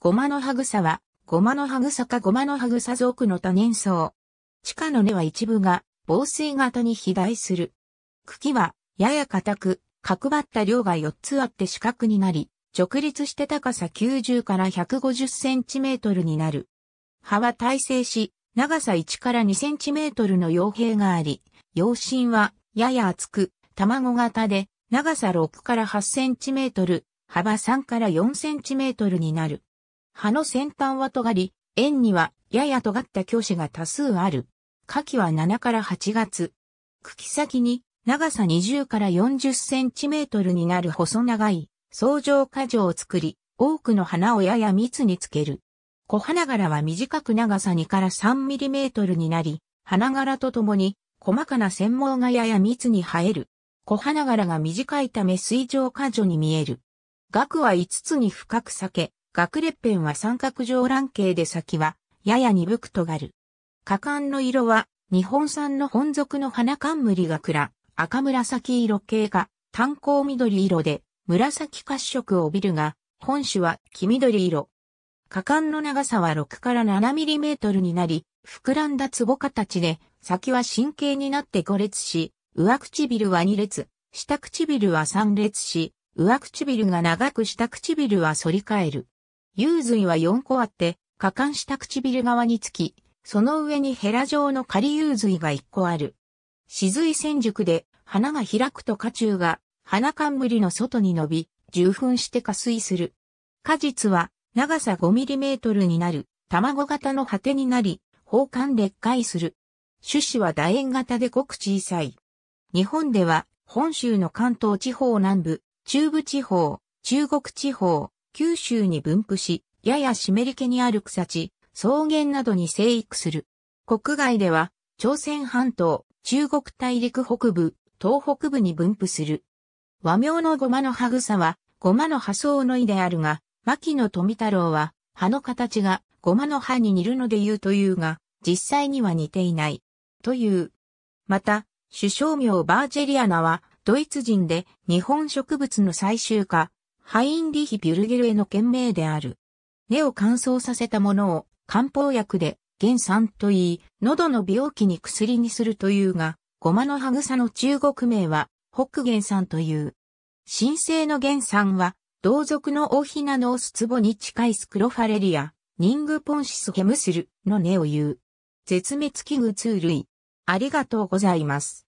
ゴマの葉草は、ゴマの葉草かゴマの葉草属の多年草。地下の根は一部が、防水型に肥大する。茎は、やや硬く、角張った量が4つあって四角になり、直立して高さ90から150センチメートルになる。葉は耐性し、長さ1から2センチメートルの傭兵があり、陽心は、やや厚く、卵型で、長さ6から8センチメートル、幅3から4センチメートルになる。葉の先端は尖り、円にはやや尖った教師が多数ある。夏季は7から8月。茎先に長さ20から40センチメートルになる細長い相乗果樹を作り、多くの花をやや密につける。小花柄は短く長さ2から3ミリメートルになり、花柄とともに細かな繊毛がやや密に生える。小花柄が短いため水上果樹に見える。額は5つに深く裂け、学列片は三角状卵形で先は、やや鈍く尖る。果敢の色は、日本産の本属の花冠が暗、赤紫色系が、炭鉱緑色で、紫褐色を帯びるが、本種は黄緑色。果敢の長さは6から7ミリメートルになり、膨らんだ壺形で、先は神経になって5列し、上唇は2列、下唇は3列し、上唇が長く下唇は反り返る。幽髄は4個あって、下敢した唇側につき、その上にヘラ状の仮幽髄が1個ある。死髄線熟で、花が開くと花中が、花冠の外に伸び、受粉して下水する。果実は、長さ5トルになる、卵型の果てになり、包管裂開する。種子は楕円型でごく小さい。日本では、本州の関東地方南部、中部地方、中国地方、九州に分布し、やや湿り気にある草地、草原などに生育する。国外では、朝鮮半島、中国大陸北部、東北部に分布する。和名のゴマの葉草は、ゴマの葉草の意であるが、牧野富太郎は、葉の形がゴマの葉に似るので言うというが、実際には似ていない。という。また、首相名バージェリアナは、ドイツ人で日本植物の最終化。ハインリヒ・ビュルゲルへの件名である。根を乾燥させたものを漢方薬で原酸と言い、喉の病気に薬にするというが、ゴマの葉草の中国名は北原酸という。神聖の原酸は、同族の大ひなのオスツボに近いスクロファレリア、ニングポンシスヘムスルの根を言う。絶滅危惧通類。ありがとうございます。